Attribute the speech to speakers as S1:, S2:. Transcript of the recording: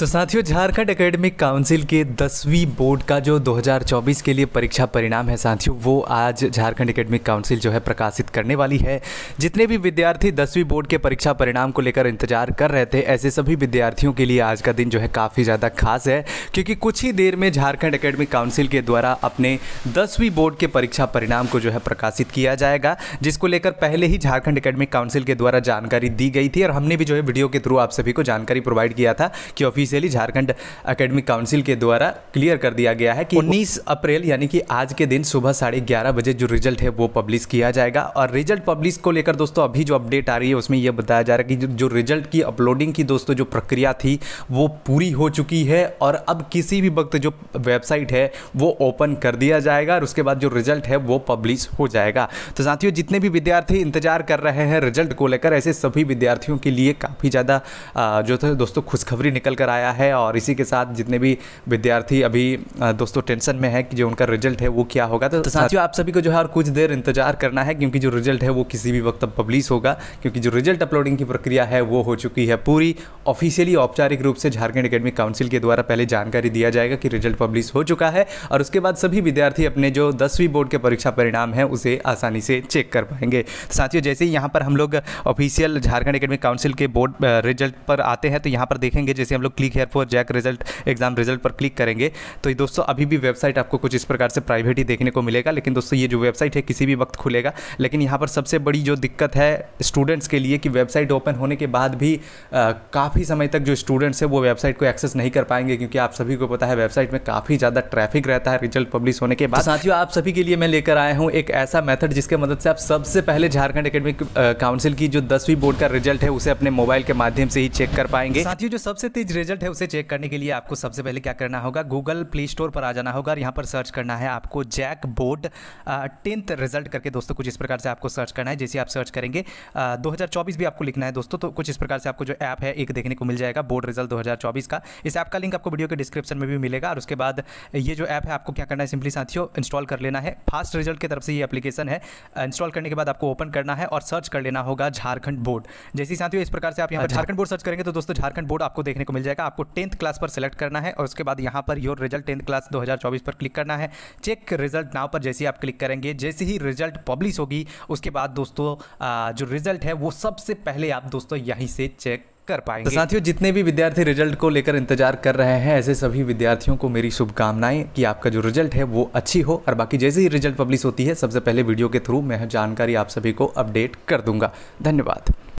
S1: तो साथियों Jharkhand academic council के दसवीं बोर्ड का जो 2024 के लिए परीक्षा परिणाम है साथियों वो आज झारखंड एकेडमिक काउंसिल जो है प्रकाशित करने वाली है जितने भी विद्यार्थी दसवीं बोर्ड के परीक्षा परिणाम को लेकर इंतजार कर रहे थे ऐसे सभी विद्यार्थियों के लिए आज का दिन जो है काफ़ी ज़्यादा खास है क्योंकि कुछ ही देर में झारखंड अकेडमिक काउंसिल के द्वारा अपने दसवीं बोर्ड के परीक्षा परिणाम को जो है प्रकाशित किया जाएगा जिसको लेकर पहले ही झारखंड अकेडमिक काउंसिल के द्वारा जानकारी दी गई थी और हमने भी जो है वीडियो के थ्रू आप सभी को जानकारी प्रोवाइड किया था कि office officially Jharkhand academic council के द्वारा क्लियर कर दिया गया है कि 19 अप्रैल यानी कि आज के दिन सुबह साढ़े ग्यारह बजे जो रिजल्ट है वो पब्लिश किया जाएगा और रिजल्ट पब्लिश को लेकर दोस्तों अभी जो अपडेट आ रही है उसमें यह बताया जा रहा है कि जो रिजल्ट की अपलोडिंग की दोस्तों जो प्रक्रिया थी वो पूरी हो चुकी है और अब किसी भी वक्त जो वेबसाइट है वो ओपन कर दिया जाएगा और उसके बाद जो रिजल्ट है वो पब्लिश हो जाएगा तो साथियों जितने भी विद्यार्थी इंतजार कर रहे हैं रिजल्ट को लेकर ऐसे सभी विद्यार्थियों के लिए काफ़ी ज़्यादा जो था दोस्तों खुशखबरी निकल कर आया आया है और इसी के साथ जितने भी विद्यार्थी अभी दोस्तों टेंशन में है कि जो उनका रिजल्ट है वो क्या होगा तो, साथियों आप सभी को जो है और कुछ देर इंतजार करना है क्योंकि जो रिजल्ट है वो किसी भी वक्त पब्लिश होगा क्योंकि जो रिजल्ट अपलोडिंग की प्रक्रिया है वो हो चुकी है पूरी ऑफिशियली औपचारिक रूप से झारखंड अकेडमिक काउंसिल के द्वारा पहले जानकारी दिया जाएगा कि रिजल्ट पब्लिश हो चुका है और उसके बाद सभी विद्यार्थी अपने जो दसवीं बोर्ड के परीक्षा परिणाम है उसे आसानी से चेक कर पाएंगे साथियों जैसे ही यहाँ पर हम लोग ऑफिशियल झारखंड अकेडमिक काउंसिल के बोर्ड रिजल्ट पर आते हैं तो यहाँ पर देखेंगे जैसे हम लोग क्लिक लीग here for JAC result exam result पर क्लिक करेंगे तो ये दोस्तों अभी भी वेबसाइट आपको कुछ इस प्रकार से प्राइवेट ही देखने को मिलेगा लेकिन दोस्तों ये जो वेबसाइट है किसी भी वक्त खुलेगा लेकिन यहाँ पर सबसे बड़ी जो दिक्कत है स्टूडेंट्स के लिए कि वेबसाइट ओपन होने के बाद भी काफ़ी समय तक जो स्टूडेंट्स हैं वो वेबसाइट को एक्सेस नहीं कर पाएंगे क्योंकि आप सभी को पता है वेबसाइट में काफ़ी ज़्यादा ट्रैफिक रहता है रिजल्ट पब्लिश होने के बाद तो साथियों आप सभी के लिए मैं लेकर आया हूँ एक ऐसा मेथड जिसके मदद से आप सबसे पहले झारखंड अकेडमिक काउंसिल की जो दसवीं बोर्ड का रिजल्ट है उसे अपने मोबाइल के माध्यम से ही चेक कर पाएंगे साथियों जो सबसे तेज रिजल्ट वेबसाइट है उसे चेक करने के लिए आपको सबसे पहले क्या करना होगा गूगल प्ले स्टोर पर आ जाना होगा और यहाँ पर सर्च करना है आपको जैक बोर्ड टेंथ रिजल्ट करके दोस्तों कुछ इस प्रकार से आपको सर्च करना है जैसे आप सर्च करेंगे दो भी आपको लिखना है दोस्तों तो कुछ इस प्रकार से आपको जो ऐप है एक देखने को मिल जाएगा बोर्ड रिजल्ट दो का इस ऐप का लिंक आपको वीडियो के डिस्क्रिप्शन में भी मिलेगा और उसके बाद ये जो ऐप है आपको क्या करना है सिंपली साथियों इंस्टॉल कर लेना है फास्ट रिजल्ट की तरफ से ये अपलीकेशन है इंस्टॉल करने के बाद आपको ओपन करना है और सर्च कर लेना होगा झारखंड बोर्ड जैसे साथियों इस प्रकार से आप यहाँ झारखंड बोर्ड सर्च करेंगे तो दोस्तों झारखंड बोर्ड आपको देखने को मिल जाएगा डाटा आपको टेंथ क्लास पर सेलेक्ट करना है और उसके बाद यहाँ per your result tenth class 2024 पर क्लिक करना है चेक रिजल्ट नाव पर जैसे ही आप क्लिक करेंगे जैसे ही रिजल्ट पब्लिश होगी उसके बाद दोस्तों जो रिजल्ट है वो सबसे पहले आप दोस्तों यहीं से चेक कर पाएंगे तो साथियों जितने भी विद्यार्थी रिजल्ट को लेकर इंतजार कर रहे हैं ऐसे सभी विद्यार्थियों को मेरी शुभकामनाएं कि आपका जो रिजल्ट है वो अच्छी हो और बाकी जैसे ही रिजल्ट पब्लिश होती है सबसे पहले वीडियो के थ्रू मैं जानकारी आप सभी को अपडेट कर दूंगा धन्यवाद